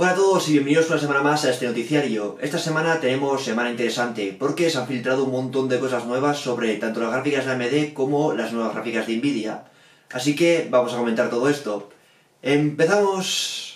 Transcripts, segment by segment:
Hola a todos y bienvenidos una semana más a este noticiario. Esta semana tenemos semana interesante porque se han filtrado un montón de cosas nuevas sobre tanto las gráficas de AMD como las nuevas gráficas de Nvidia. Así que vamos a comentar todo esto. Empezamos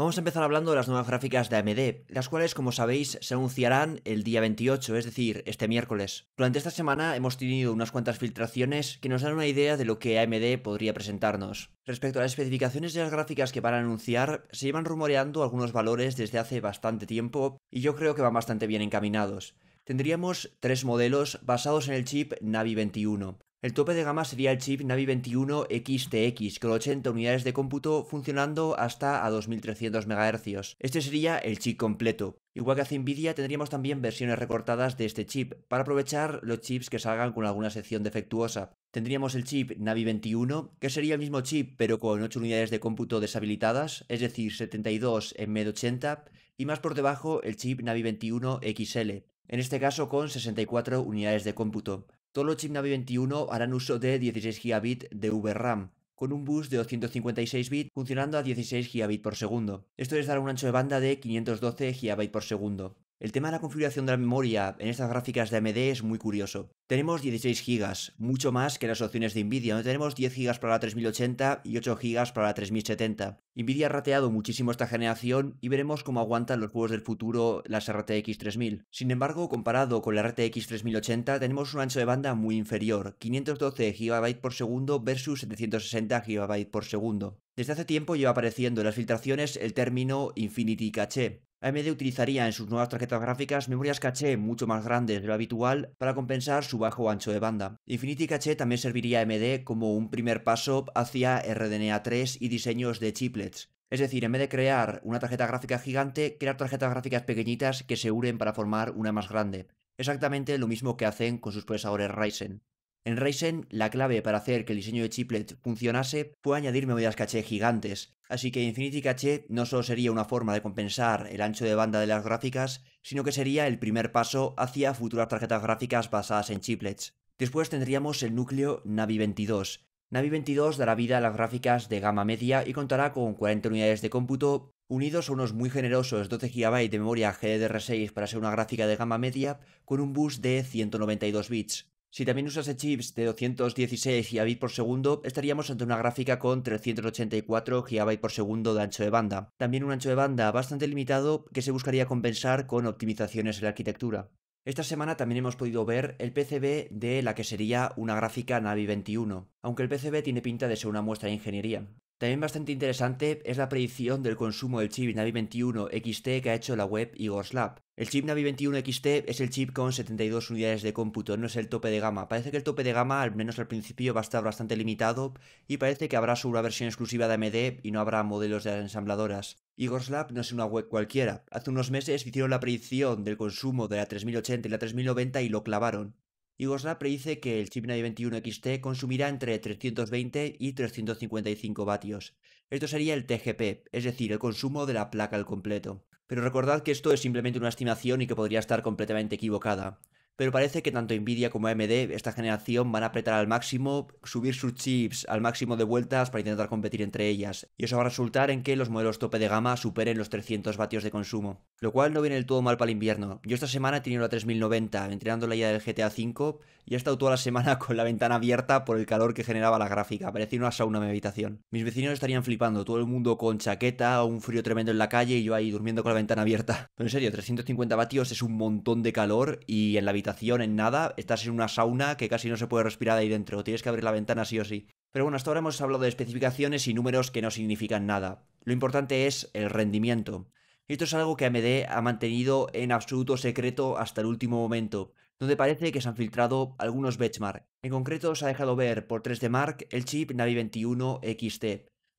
Vamos a empezar hablando de las nuevas gráficas de AMD, las cuales, como sabéis, se anunciarán el día 28, es decir, este miércoles. Durante esta semana hemos tenido unas cuantas filtraciones que nos dan una idea de lo que AMD podría presentarnos. Respecto a las especificaciones de las gráficas que van a anunciar, se llevan rumoreando algunos valores desde hace bastante tiempo y yo creo que van bastante bien encaminados. Tendríamos tres modelos basados en el chip Navi 21. El tope de gama sería el chip Navi 21 XTX con 80 unidades de cómputo funcionando hasta a 2300 MHz. Este sería el chip completo. Igual que hace Nvidia, tendríamos también versiones recortadas de este chip para aprovechar los chips que salgan con alguna sección defectuosa. Tendríamos el chip Navi 21, que sería el mismo chip pero con 8 unidades de cómputo deshabilitadas, es decir, 72 en med 80, y más por debajo el chip Navi 21 XL, en este caso con 64 unidades de cómputo. Todos los chipnavi Navi 21 harán uso de 16 GB de VRAM, con un bus de 256 bits funcionando a 16 GB por segundo. Esto les dará un ancho de banda de 512 GB por segundo. El tema de la configuración de la memoria en estas gráficas de AMD es muy curioso. Tenemos 16 GB, mucho más que las opciones de Nvidia, donde tenemos 10 GB para la 3080 y 8 GB para la 3070. Nvidia ha rateado muchísimo esta generación y veremos cómo aguantan los juegos del futuro las RTX 3000. Sin embargo, comparado con la RTX 3080, tenemos un ancho de banda muy inferior, 512 GB por segundo versus 760 GB por segundo. Desde hace tiempo lleva apareciendo en las filtraciones el término Infinity Cache, AMD utilizaría en sus nuevas tarjetas gráficas memorias caché mucho más grandes de lo habitual para compensar su bajo ancho de banda. Infinity Cache también serviría a AMD como un primer paso hacia RDNA 3 y diseños de chiplets. Es decir, en vez de crear una tarjeta gráfica gigante, crear tarjetas gráficas pequeñitas que se unen para formar una más grande. Exactamente lo mismo que hacen con sus procesadores Ryzen. En Ryzen, la clave para hacer que el diseño de chiplet funcionase fue añadir memorias caché gigantes, así que Infinity Cache no solo sería una forma de compensar el ancho de banda de las gráficas, sino que sería el primer paso hacia futuras tarjetas gráficas basadas en chiplets. Después tendríamos el núcleo Navi 22. Navi 22 dará vida a las gráficas de gama media y contará con 40 unidades de cómputo, unidos a unos muy generosos 12 GB de memoria GDDR6 para ser una gráfica de gama media, con un bus de 192 bits. Si también usase chips de 216 GB por segundo, estaríamos ante una gráfica con 384 GB por segundo de ancho de banda. También un ancho de banda bastante limitado que se buscaría compensar con optimizaciones en la arquitectura. Esta semana también hemos podido ver el PCB de la que sería una gráfica Navi 21, aunque el PCB tiene pinta de ser una muestra de ingeniería. También bastante interesante es la predicción del consumo del chip Navi 21 XT que ha hecho la web Igorslab, el chip Navi 21XT es el chip con 72 unidades de cómputo, no es el tope de gama. Parece que el tope de gama, al menos al principio, va a estar bastante limitado y parece que habrá solo una versión exclusiva de AMD y no habrá modelos de ensambladoras. Igor no es una web cualquiera. Hace unos meses hicieron la predicción del consumo de la 3080 y la 3090 y lo clavaron. Igor Lab predice que el chip Navi 21XT consumirá entre 320 y 355 vatios. Esto sería el TGP, es decir, el consumo de la placa al completo. Pero recordad que esto es simplemente una estimación y que podría estar completamente equivocada pero parece que tanto Nvidia como AMD esta generación van a apretar al máximo, subir sus chips al máximo de vueltas para intentar competir entre ellas, y eso va a resultar en que los modelos tope de gama superen los 300 vatios de consumo, lo cual no viene del todo mal para el invierno. Yo esta semana he tenido la 3090 entrenando la idea del GTA V y he estado toda la semana con la ventana abierta por el calor que generaba la gráfica, parecía una sauna en mi habitación. Mis vecinos estarían flipando, todo el mundo con chaqueta, un frío tremendo en la calle y yo ahí durmiendo con la ventana abierta. Pero en serio, 350 vatios es un montón de calor y en la habitación en nada, estás en una sauna que casi no se puede respirar ahí dentro, tienes que abrir la ventana sí o sí. Pero bueno, hasta ahora hemos hablado de especificaciones y números que no significan nada. Lo importante es el rendimiento. Y esto es algo que AMD ha mantenido en absoluto secreto hasta el último momento, donde parece que se han filtrado algunos benchmark. En concreto se ha dejado ver por 3D Mark el chip Navi 21 XT,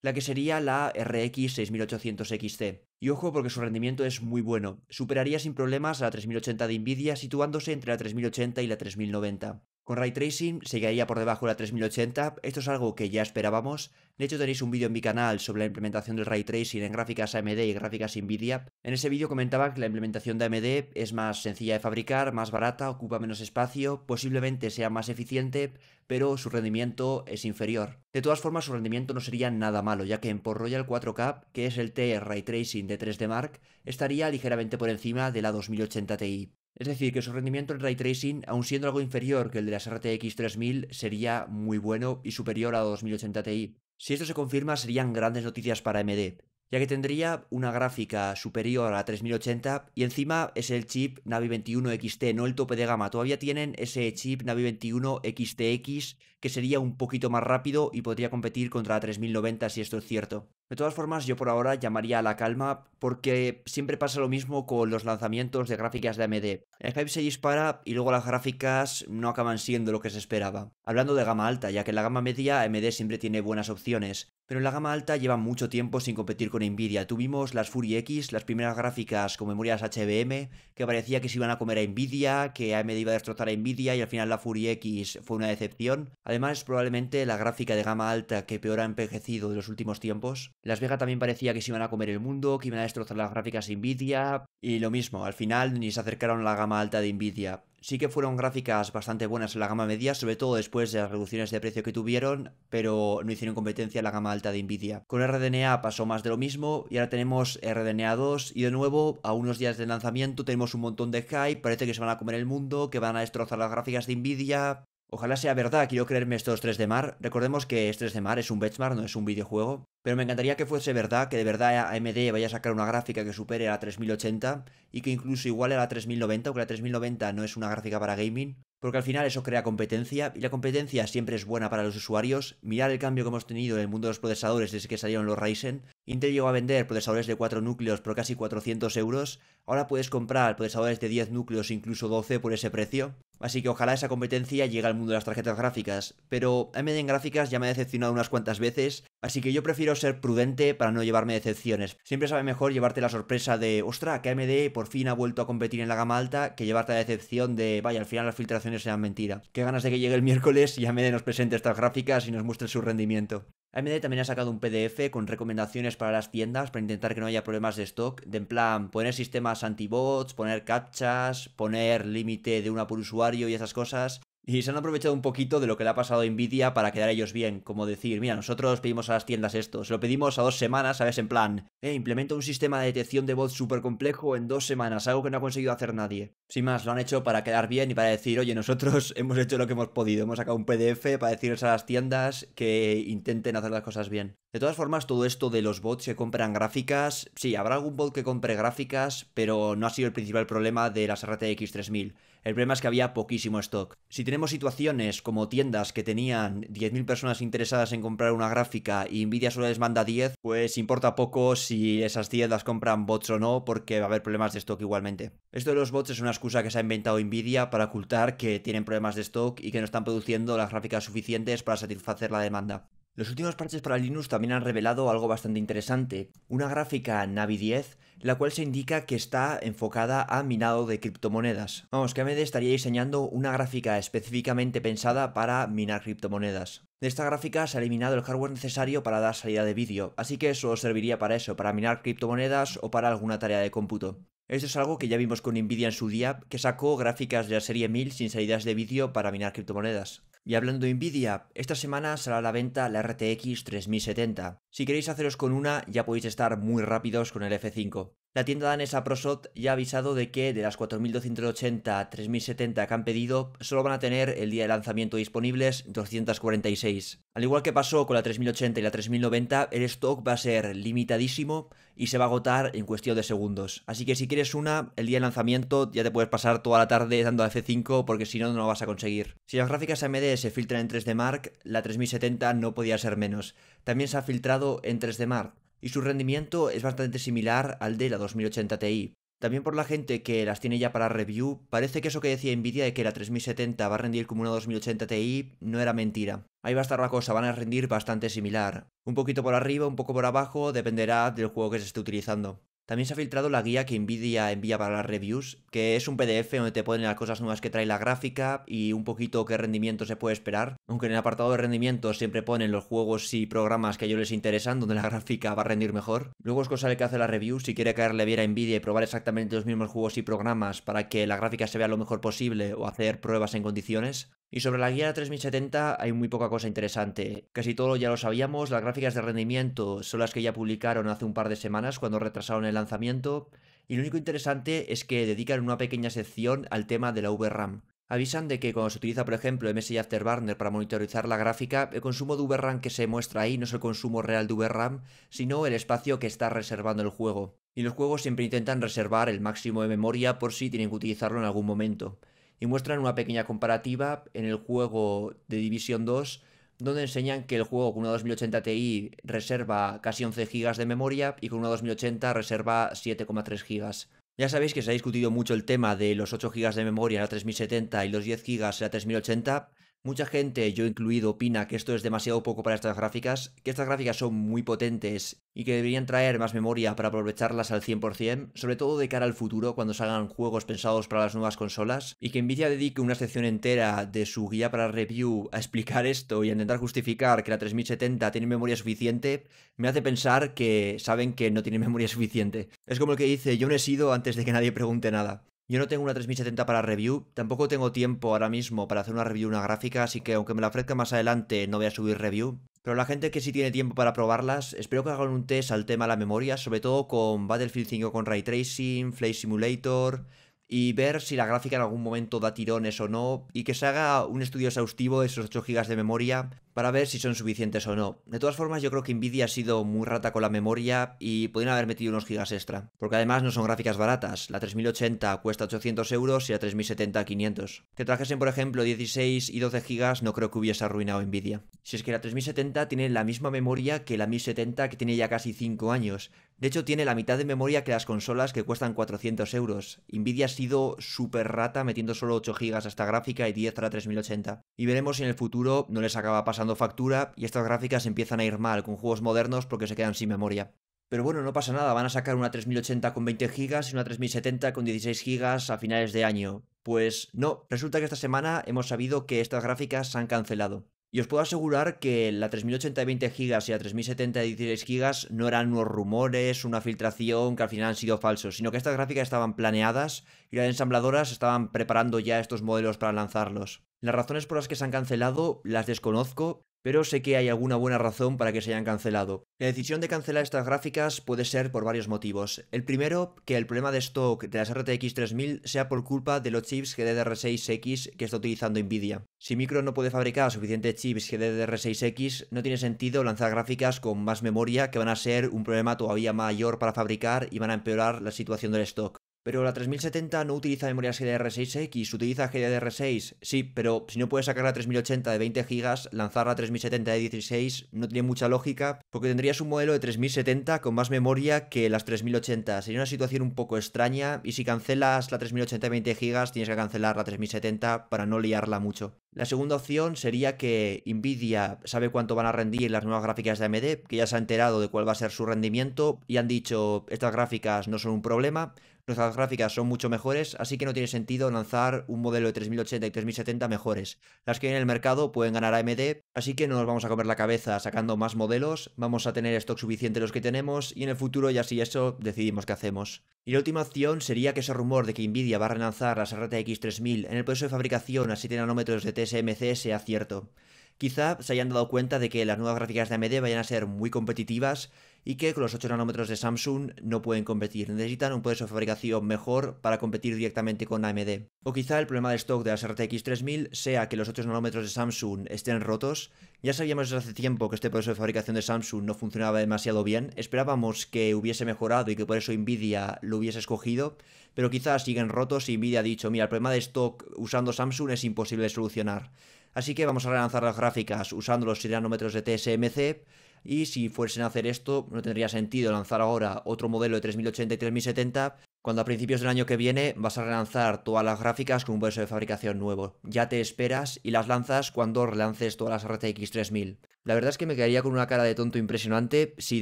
la que sería la RX 6800XT. Y ojo porque su rendimiento es muy bueno, superaría sin problemas a la 3080 de Nvidia situándose entre la 3080 y la 3090. Con Ray Tracing se por debajo de la 3080, esto es algo que ya esperábamos, de hecho tenéis un vídeo en mi canal sobre la implementación del Ray Tracing en gráficas AMD y gráficas Nvidia. En ese vídeo comentaba que la implementación de AMD es más sencilla de fabricar, más barata, ocupa menos espacio, posiblemente sea más eficiente, pero su rendimiento es inferior. De todas formas su rendimiento no sería nada malo, ya que en Port Royal 4K, que es el T Ray Tracing de 3D Mark, estaría ligeramente por encima de la 2080 Ti. Es decir, que su rendimiento en ray tracing, aun siendo algo inferior que el de las RTX 3000, sería muy bueno y superior a 2080 Ti. Si esto se confirma, serían grandes noticias para AMD, ya que tendría una gráfica superior a 3080 y encima es el chip Navi 21 XT, no el tope de gama. Todavía tienen ese chip Navi 21 XTX que sería un poquito más rápido y podría competir contra la 3090 si esto es cierto. De todas formas, yo por ahora llamaría a la calma porque siempre pasa lo mismo con los lanzamientos de gráficas de AMD. El hype se dispara y luego las gráficas no acaban siendo lo que se esperaba. Hablando de gama alta, ya que en la gama media AMD siempre tiene buenas opciones, pero en la gama alta lleva mucho tiempo sin competir con Nvidia. Tuvimos las Fury X, las primeras gráficas con memorias HBM, que parecía que se iban a comer a Nvidia, que AMD iba a destrozar a Nvidia y al final la Fury X fue una decepción. Además, probablemente la gráfica de gama alta que peor ha envejecido de los últimos tiempos. Las Vegas también parecía que se iban a comer el mundo, que iban a destrozar las gráficas de Nvidia. Y lo mismo, al final ni se acercaron a la gama alta de Nvidia. Sí que fueron gráficas bastante buenas en la gama media, sobre todo después de las reducciones de precio que tuvieron, pero no hicieron competencia a la gama alta de Nvidia. Con RDNA pasó más de lo mismo y ahora tenemos RDNA 2 y de nuevo, a unos días del lanzamiento tenemos un montón de hype, parece que se van a comer el mundo, que van a destrozar las gráficas de Nvidia Ojalá sea verdad, quiero creerme estos 3 de mar. Recordemos que es 3 de mar, es un benchmark, no es un videojuego. Pero me encantaría que fuese verdad, que de verdad AMD vaya a sacar una gráfica que supere a la 3080 y que incluso igual a la 3090, aunque la 3090 no es una gráfica para gaming. Porque al final eso crea competencia y la competencia siempre es buena para los usuarios. Mirar el cambio que hemos tenido en el mundo de los procesadores desde que salieron los Ryzen. Intel llegó a vender procesadores de 4 núcleos por casi 400 euros. Ahora puedes comprar procesadores de 10 núcleos, incluso 12 por ese precio. Así que ojalá esa competencia llegue al mundo de las tarjetas gráficas, pero AMD en gráficas ya me ha decepcionado unas cuantas veces, así que yo prefiero ser prudente para no llevarme decepciones. Siempre sabe mejor llevarte la sorpresa de, ostra, que AMD por fin ha vuelto a competir en la gama alta, que llevarte la decepción de, vaya, al final las filtraciones sean mentira. Qué ganas de que llegue el miércoles y AMD nos presente estas gráficas y nos muestre su rendimiento. AMD también ha sacado un PDF con recomendaciones para las tiendas para intentar que no haya problemas de stock, de en plan poner sistemas antibots, poner captchas, poner límite de una por usuario y esas cosas. Y se han aprovechado un poquito de lo que le ha pasado a Nvidia para quedar ellos bien, como decir, mira, nosotros pedimos a las tiendas esto, se lo pedimos a dos semanas, ¿sabes? En plan, eh, implementa un sistema de detección de voz súper complejo en dos semanas, algo que no ha conseguido hacer nadie. Sin más, lo han hecho para quedar bien y para decir, oye, nosotros hemos hecho lo que hemos podido, hemos sacado un PDF para decirles a las tiendas que intenten hacer las cosas bien. De todas formas, todo esto de los bots que compran gráficas, sí, habrá algún bot que compre gráficas, pero no ha sido el principal problema de las RTX 3000. El problema es que había poquísimo stock. Si tenemos situaciones como tiendas que tenían 10.000 personas interesadas en comprar una gráfica y Nvidia solo les manda 10, pues importa poco si esas tiendas compran bots o no, porque va a haber problemas de stock igualmente. Esto de los bots es una excusa que se ha inventado Nvidia para ocultar que tienen problemas de stock y que no están produciendo las gráficas suficientes para satisfacer la demanda. Los últimos parches para Linux también han revelado algo bastante interesante, una gráfica Navi 10, la cual se indica que está enfocada a minado de criptomonedas. Vamos, que AMD estaría diseñando una gráfica específicamente pensada para minar criptomonedas. De esta gráfica se ha eliminado el hardware necesario para dar salida de vídeo, así que eso serviría para eso, para minar criptomonedas o para alguna tarea de cómputo. Esto es algo que ya vimos con Nvidia en su día, que sacó gráficas de la serie 1000 sin salidas de vídeo para minar criptomonedas. Y hablando de Nvidia, esta semana saldrá a la venta la RTX 3070. Si queréis haceros con una, ya podéis estar muy rápidos con el F5. La tienda danesa Prosot ya ha avisado de que de las 4.280 a 3.070 que han pedido, solo van a tener el día de lanzamiento disponibles 246. Al igual que pasó con la 3080 y la 3090, el stock va a ser limitadísimo y se va a agotar en cuestión de segundos. Así que si quieres una, el día de lanzamiento ya te puedes pasar toda la tarde dando a F5 porque si no, no lo vas a conseguir. Si las gráficas AMD se filtran en 3D Mark, la 3070 no podía ser menos. También se ha filtrado en 3D Mark, y su rendimiento es bastante similar al de la 2080 Ti. También por la gente que las tiene ya para review, parece que eso que decía Nvidia de que la 3070 va a rendir como una 2080 Ti no era mentira. Ahí va a estar la cosa, van a rendir bastante similar. Un poquito por arriba, un poco por abajo, dependerá del juego que se esté utilizando. También se ha filtrado la guía que Nvidia envía para las reviews, que es un PDF donde te ponen las cosas nuevas que trae la gráfica y un poquito qué rendimiento se puede esperar. Aunque en el apartado de rendimiento siempre ponen los juegos y programas que a ellos les interesan, donde la gráfica va a rendir mejor. Luego es cosa de que hace la review, si quiere caerle bien a Nvidia y probar exactamente los mismos juegos y programas para que la gráfica se vea lo mejor posible o hacer pruebas en condiciones. Y sobre la guía 3070 hay muy poca cosa interesante. Casi todo ya lo sabíamos, las gráficas de rendimiento son las que ya publicaron hace un par de semanas cuando retrasaron el lanzamiento, y lo único interesante es que dedican una pequeña sección al tema de la VRAM. Avisan de que cuando se utiliza, por ejemplo, MSI Afterburner para monitorizar la gráfica, el consumo de VRAM que se muestra ahí no es el consumo real de VRAM, sino el espacio que está reservando el juego. Y los juegos siempre intentan reservar el máximo de memoria por si tienen que utilizarlo en algún momento y muestran una pequeña comparativa en el juego de División 2 donde enseñan que el juego con una 2080 Ti reserva casi 11 GB de memoria y con una 2080 reserva 7,3 GB. Ya sabéis que se ha discutido mucho el tema de los 8 GB de memoria en la 3070 y los 10 GB en la 3080, Mucha gente, yo incluido, opina que esto es demasiado poco para estas gráficas, que estas gráficas son muy potentes y que deberían traer más memoria para aprovecharlas al 100%, sobre todo de cara al futuro cuando salgan juegos pensados para las nuevas consolas, y que Nvidia dedique una sección entera de su guía para review a explicar esto y a intentar justificar que la 3070 tiene memoria suficiente, me hace pensar que saben que no tiene memoria suficiente. Es como el que dice, yo no he sido antes de que nadie pregunte nada. Yo no tengo una 3070 para review, tampoco tengo tiempo ahora mismo para hacer una review, una gráfica, así que aunque me la ofrezca más adelante no voy a subir review. Pero la gente que sí tiene tiempo para probarlas, espero que hagan un test al tema de la memoria, sobre todo con Battlefield 5 con Ray Tracing, Flight Simulator, y ver si la gráfica en algún momento da tirones o no, y que se haga un estudio exhaustivo de esos 8 GB de memoria para ver si son suficientes o no. De todas formas, yo creo que Nvidia ha sido muy rata con la memoria y podrían haber metido unos gigas extra. Porque además no son gráficas baratas. La 3080 cuesta 800 euros y la 3070 500. Que trajesen, por ejemplo, 16 y 12 gigas no creo que hubiese arruinado Nvidia. Si es que la 3070 tiene la misma memoria que la 1070 que tiene ya casi 5 años. De hecho, tiene la mitad de memoria que las consolas que cuestan 400 euros. Nvidia ha sido súper rata metiendo solo 8 gigas a esta gráfica y 10 a la 3080. Y veremos si en el futuro no les acaba pasando factura y estas gráficas empiezan a ir mal con juegos modernos porque se quedan sin memoria. Pero bueno, no pasa nada, van a sacar una 3080 con 20 GB y una 3070 con 16 GB a finales de año. Pues no, resulta que esta semana hemos sabido que estas gráficas se han cancelado. Y os puedo asegurar que la 3080 de 20 GB y la 3070 de 16 GB no eran unos rumores, una filtración que al final han sido falsos, sino que estas gráficas estaban planeadas y las ensambladoras estaban preparando ya estos modelos para lanzarlos. Las razones por las que se han cancelado las desconozco, pero sé que hay alguna buena razón para que se hayan cancelado. La decisión de cancelar estas gráficas puede ser por varios motivos. El primero, que el problema de stock de las RTX 3000 sea por culpa de los chips GDDR6X que está utilizando Nvidia. Si Micro no puede fabricar suficientes chips GDDR6X, no tiene sentido lanzar gráficas con más memoria que van a ser un problema todavía mayor para fabricar y van a empeorar la situación del stock. Pero la 3070 no utiliza memoria GDDR6X, utiliza GDDR6, sí, pero si no puedes sacar la 3080 de 20 GB, lanzar la 3070 de 16 no tiene mucha lógica, porque tendrías un modelo de 3070 con más memoria que las 3080. Sería una situación un poco extraña, y si cancelas la 3080 de 20 GB, tienes que cancelar la 3070 para no liarla mucho. La segunda opción sería que Nvidia sabe cuánto van a rendir las nuevas gráficas de AMD, que ya se ha enterado de cuál va a ser su rendimiento y han dicho estas gráficas no son un problema, nuestras gráficas son mucho mejores, así que no tiene sentido lanzar un modelo de 3080 y 3070 mejores. Las que hay en el mercado pueden ganar AMD, así que no nos vamos a comer la cabeza sacando más modelos, vamos a tener stock suficiente los que tenemos y en el futuro ya si eso decidimos qué hacemos. Y la última opción sería que ese rumor de que Nvidia va a relanzar las RTX 3000 en el proceso de fabricación a 7 nanómetros de TSMC sea cierto. Quizá se hayan dado cuenta de que las nuevas gráficas de AMD vayan a ser muy competitivas y que con los 8 nanómetros de Samsung no pueden competir. Necesitan un proceso de fabricación mejor para competir directamente con AMD. O quizá el problema de stock de las RTX 3000 sea que los 8 nanómetros de Samsung estén rotos. Ya sabíamos desde hace tiempo que este proceso de fabricación de Samsung no funcionaba demasiado bien. Esperábamos que hubiese mejorado y que por eso Nvidia lo hubiese escogido. Pero quizá siguen rotos y Nvidia ha dicho, mira, el problema de stock usando Samsung es imposible de solucionar. Así que vamos a relanzar las gráficas usando los nanómetros de TSMC y si fuesen a hacer esto no tendría sentido lanzar ahora otro modelo de 3080 y 3070 cuando a principios del año que viene vas a relanzar todas las gráficas con un proceso de fabricación nuevo. Ya te esperas y las lanzas cuando relances todas las RTX 3000. La verdad es que me quedaría con una cara de tonto impresionante si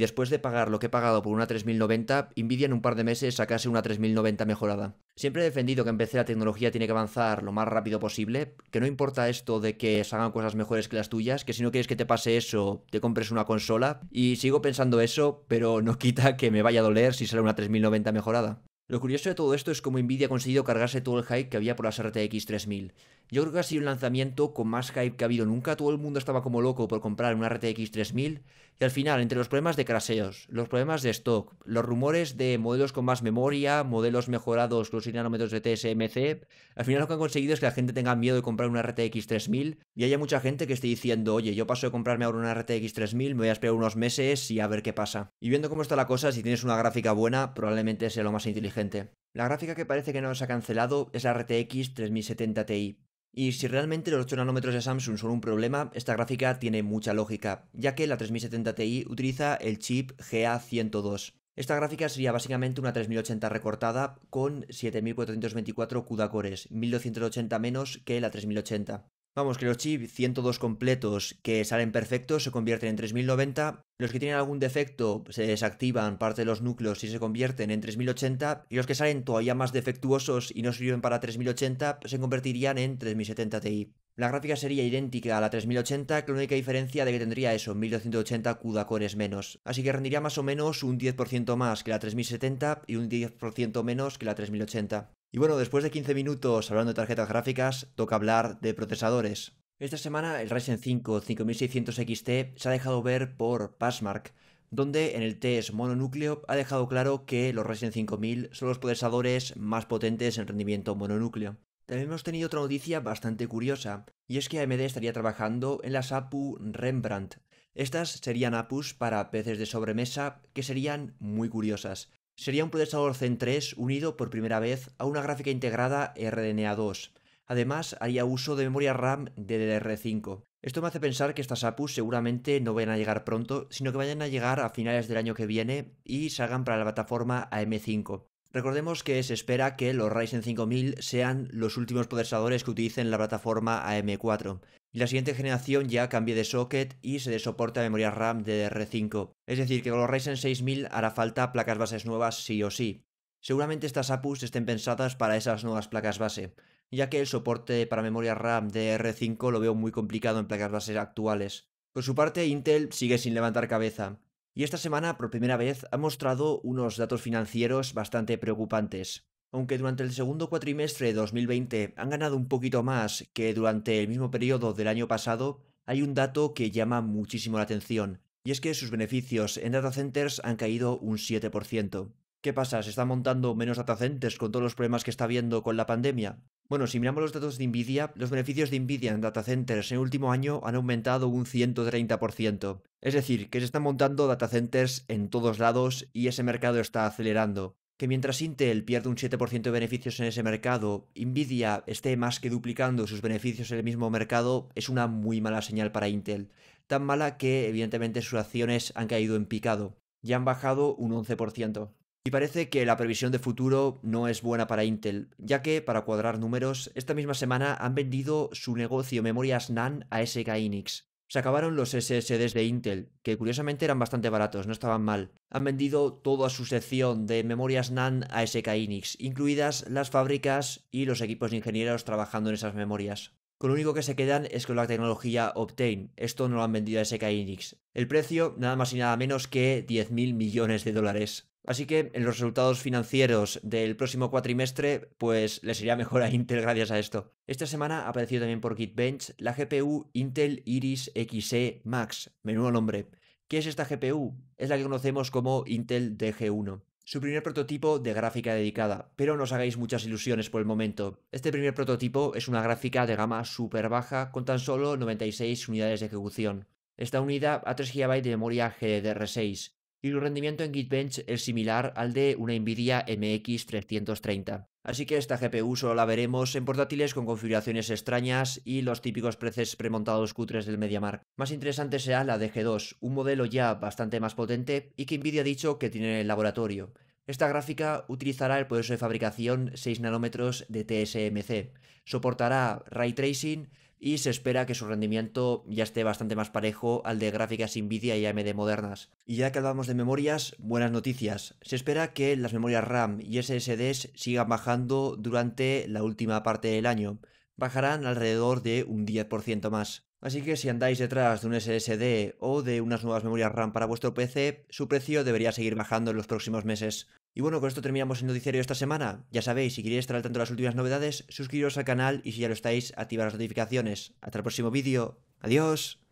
después de pagar lo que he pagado por una 3090, Nvidia en un par de meses sacase una 3090 mejorada. Siempre he defendido que en PC la tecnología tiene que avanzar lo más rápido posible, que no importa esto de que se hagan cosas mejores que las tuyas, que si no quieres que te pase eso, te compres una consola, y sigo pensando eso, pero no quita que me vaya a doler si sale una 3090 mejorada. Lo curioso de todo esto es cómo Nvidia ha conseguido cargarse todo el hype que había por las RTX 3000. Yo creo que ha sido el lanzamiento con más hype que ha habido nunca. Todo el mundo estaba como loco por comprar una RTX 3000. Y al final, entre los problemas de craseos, los problemas de stock, los rumores de modelos con más memoria, modelos mejorados, los nanómetros de TSMC, al final lo que han conseguido es que la gente tenga miedo de comprar una RTX 3000. Y haya mucha gente que esté diciendo, oye, yo paso de comprarme ahora una RTX 3000, me voy a esperar unos meses y a ver qué pasa. Y viendo cómo está la cosa, si tienes una gráfica buena, probablemente sea lo más inteligente. La gráfica que parece que no se ha cancelado es la RTX 3070 Ti, y si realmente los 8 nanómetros de Samsung son un problema, esta gráfica tiene mucha lógica, ya que la 3070 Ti utiliza el chip GA102. Esta gráfica sería básicamente una 3080 recortada con 7424 CUDA cores, 1280 menos que la 3080. Vamos, que los chips 102 completos que salen perfectos se convierten en 3090, los que tienen algún defecto se desactivan parte de los núcleos y se convierten en 3080, y los que salen todavía más defectuosos y no sirven para 3080 se convertirían en 3070 Ti. La gráfica sería idéntica a la 3080, que la única diferencia de que tendría eso, 1280 CUDA-cores menos. Así que rendiría más o menos un 10% más que la 3070 y un 10% menos que la 3080. Y bueno, después de 15 minutos hablando de tarjetas gráficas, toca hablar de procesadores. Esta semana el Ryzen 5 5600XT se ha dejado ver por Passmark, donde en el test mononúcleo ha dejado claro que los Ryzen 5000 son los procesadores más potentes en rendimiento mononúcleo. También hemos tenido otra noticia bastante curiosa, y es que AMD estaría trabajando en las APU Rembrandt. Estas serían APUs para peces de sobremesa que serían muy curiosas. Sería un procesador Zen 3 unido por primera vez a una gráfica integrada RDNA 2. Además, haría uso de memoria RAM DDR5. Esto me hace pensar que estas APUs seguramente no vayan a llegar pronto, sino que vayan a llegar a finales del año que viene y salgan para la plataforma AM5. Recordemos que se espera que los Ryzen 5000 sean los últimos procesadores que utilicen la plataforma AM4 y la siguiente generación ya cambie de socket y se dé soporte a memoria RAM DDR5. Es decir, que con los Ryzen 6000 hará falta placas bases nuevas sí o sí. Seguramente estas APUs estén pensadas para esas nuevas placas base, ya que el soporte para memoria RAM DDR5 lo veo muy complicado en placas bases actuales. Por su parte, Intel sigue sin levantar cabeza. Y esta semana, por primera vez, ha mostrado unos datos financieros bastante preocupantes. Aunque durante el segundo cuatrimestre de 2020 han ganado un poquito más que durante el mismo periodo del año pasado, hay un dato que llama muchísimo la atención, y es que sus beneficios en data centers han caído un 7%. ¿Qué pasa? ¿Se están montando menos data centers con todos los problemas que está habiendo con la pandemia? Bueno, si miramos los datos de Nvidia, los beneficios de Nvidia en data centers en el último año han aumentado un 130%. Es decir, que se están montando data centers en todos lados y ese mercado está acelerando. Que mientras Intel pierde un 7% de beneficios en ese mercado, Nvidia esté más que duplicando sus beneficios en el mismo mercado, es una muy mala señal para Intel. Tan mala que evidentemente sus acciones han caído en picado y han bajado un 11%. Y parece que la previsión de futuro no es buena para Intel, ya que, para cuadrar números, esta misma semana han vendido su negocio memorias NAND a SK Inix. Se acabaron los SSDs de Intel, que curiosamente eran bastante baratos, no estaban mal. Han vendido toda su sección de memorias NAND a SK Inix, incluidas las fábricas y los equipos de ingenieros trabajando en esas memorias. Con lo único que se quedan es con la tecnología Optane. Esto no lo han vendido a SK Inix. El precio, nada más y nada menos que 10.000 millones de dólares. Así que en los resultados financieros del próximo cuatrimestre, pues les iría mejor a Intel gracias a esto. Esta semana ha aparecido también por Gitbench la GPU Intel Iris Xe Max, menudo nombre. ¿Qué es esta GPU? Es la que conocemos como Intel DG1 su primer prototipo de gráfica dedicada, pero no os hagáis muchas ilusiones por el momento. Este primer prototipo es una gráfica de gama super baja con tan solo 96 unidades de ejecución. Está unida a 3 GB de memoria GDDR6 y su rendimiento en Gitbench es similar al de una Nvidia MX 330. Así que esta GPU solo la veremos en portátiles con configuraciones extrañas y los típicos precios premontados cutres del MediaMark. Más interesante será la DG2, un modelo ya bastante más potente y que Nvidia ha dicho que tiene en el laboratorio. Esta gráfica utilizará el proceso de fabricación 6 nanómetros de TSMC, soportará ray tracing y se espera que su rendimiento ya esté bastante más parejo al de gráficas Nvidia y AMD modernas. Y ya que hablamos de memorias, buenas noticias. Se espera que las memorias RAM y SSDs sigan bajando durante la última parte del año. Bajarán alrededor de un 10% más. Así que si andáis detrás de un SSD o de unas nuevas memorias RAM para vuestro PC, su precio debería seguir bajando en los próximos meses. Y bueno, con esto terminamos el noticiario de esta semana. Ya sabéis, si queréis estar al tanto de las últimas novedades, suscribiros al canal y si ya lo estáis, activar las notificaciones. Hasta el próximo vídeo. Adiós.